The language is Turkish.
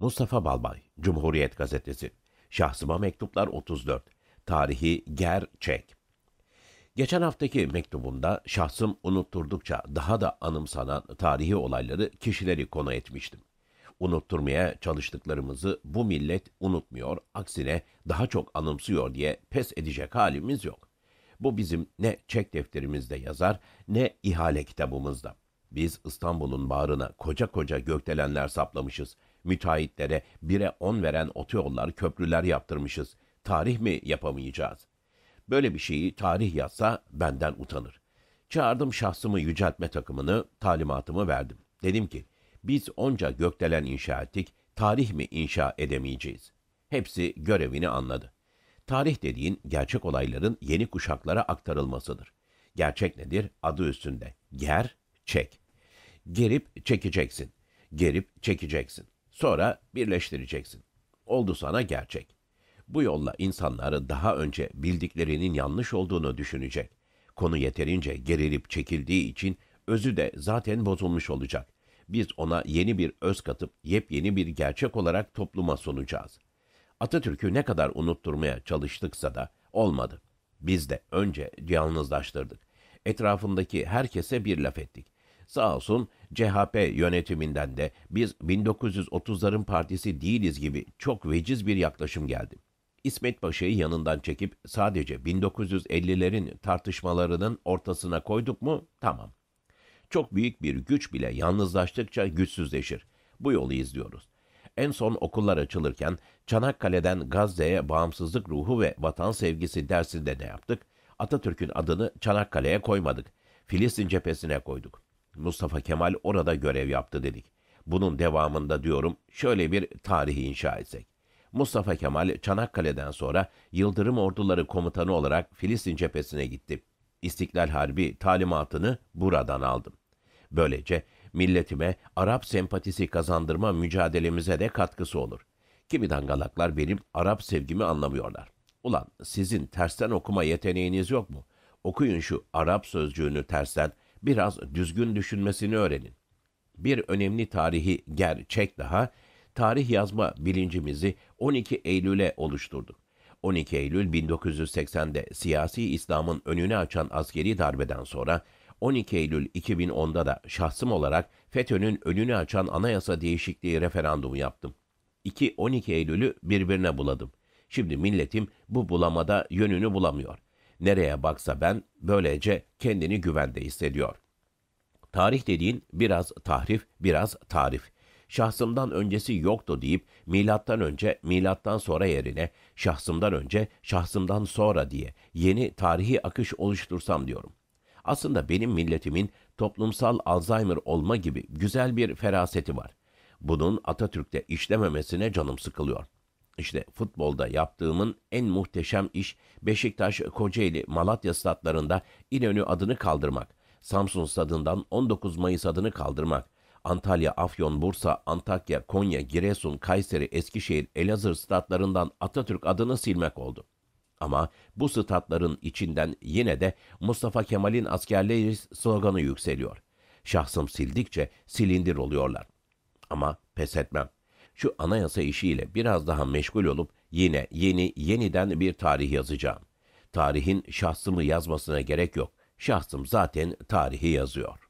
Mustafa Balbay, Cumhuriyet Gazetesi, Şahsıma Mektuplar 34, Tarihi Gerçek. Geçen haftaki mektubunda şahsım unutturdukça daha da anımsanan tarihi olayları, kişileri konu etmiştim. Unutturmaya çalıştıklarımızı bu millet unutmuyor, aksine daha çok anımsıyor diye pes edecek halimiz yok. Bu bizim ne çek defterimizde yazar ne ihale kitabımızda. Biz İstanbul'un bağrına koca koca gökdelenler saplamışız müteahhitlere bire on veren otoyollar, köprüler yaptırmışız. Tarih mi yapamayacağız? Böyle bir şeyi tarih yazsa benden utanır. Çağırdım şahsımı yüceltme takımını, talimatımı verdim. Dedim ki, biz onca gökdelen inşa ettik, tarih mi inşa edemeyeceğiz? Hepsi görevini anladı. Tarih dediğin gerçek olayların yeni kuşaklara aktarılmasıdır. Gerçek nedir? Adı üstünde. Ger, çek. Gerip çekeceksin. Gerip çekeceksin. Sonra birleştireceksin. Oldu sana gerçek. Bu yolla insanları daha önce bildiklerinin yanlış olduğunu düşünecek. Konu yeterince gerilip çekildiği için özü de zaten bozulmuş olacak. Biz ona yeni bir öz katıp yepyeni bir gerçek olarak topluma sunacağız. Atatürk'ü ne kadar unutturmaya çalıştıksa da olmadı. Biz de önce yalnızlaştırdık. Etrafındaki herkese bir laf ettik. Sağ olsun CHP yönetiminden de biz 1930'ların partisi değiliz gibi çok veciz bir yaklaşım geldi. İsmet Paşa'yı yanından çekip sadece 1950'lerin tartışmalarının ortasına koyduk mu tamam. Çok büyük bir güç bile yalnızlaştıkça güçsüzleşir. Bu yolu izliyoruz. En son okullar açılırken Çanakkale'den Gazze'ye bağımsızlık ruhu ve vatan sevgisi dersinde de yaptık? Atatürk'ün adını Çanakkale'ye koymadık. Filistin cephesine koyduk. Mustafa Kemal orada görev yaptı dedik. Bunun devamında diyorum şöyle bir tarihi inşa etsek. Mustafa Kemal Çanakkale'den sonra Yıldırım Orduları Komutanı olarak Filistin cephesine gitti. İstiklal Harbi talimatını buradan aldım. Böylece milletime Arap sempatisi kazandırma mücadelemize de katkısı olur. Kimi dangalaklar benim Arap sevgimi anlamıyorlar. Ulan sizin tersten okuma yeteneğiniz yok mu? Okuyun şu Arap sözcüğünü tersten, biraz düzgün düşünmesini öğrenin. Bir önemli tarihi gerçek daha, tarih yazma bilincimizi 12 Eylül'e oluşturdu. 12 Eylül 1980'de siyasi İslam'ın önünü açan askeri darbeden sonra 12 Eylül 2010'da da şahsım olarak FETÖ'nün önünü açan anayasa değişikliği referandumu yaptım. İki 12 Eylül'ü birbirine buladım. Şimdi milletim bu bulamada yönünü bulamıyor. Nereye baksa ben böylece kendini güvende hissediyor. Tarih dediğin biraz tahrif, biraz tarif. Şahsımdan öncesi yoktu deyip milattan önce milattan sonra yerine şahsımdan önce şahsımdan sonra diye yeni tarihi akış oluştursam diyorum. Aslında benim milletimin toplumsal Alzheimer olma gibi güzel bir feraseti var. Bunun Atatürk'te işlememesine canım sıkılıyor.'' İşte futbolda yaptığımın en muhteşem iş Beşiktaş, Kocaeli, Malatya statlarında İnönü adını kaldırmak. Samsun stadından 19 Mayıs adını kaldırmak. Antalya, Afyon, Bursa, Antakya, Konya, Giresun, Kayseri, Eskişehir, Elazığ statlarından Atatürk adını silmek oldu. Ama bu statların içinden yine de Mustafa Kemal'in askerleri sloganı yükseliyor. Şahsım sildikçe silindir oluyorlar. Ama pes etmem. Şu anayasa işiyle biraz daha meşgul olup yine yeni yeniden bir tarih yazacağım. Tarihin şahsımı yazmasına gerek yok. Şahsım zaten tarihi yazıyor.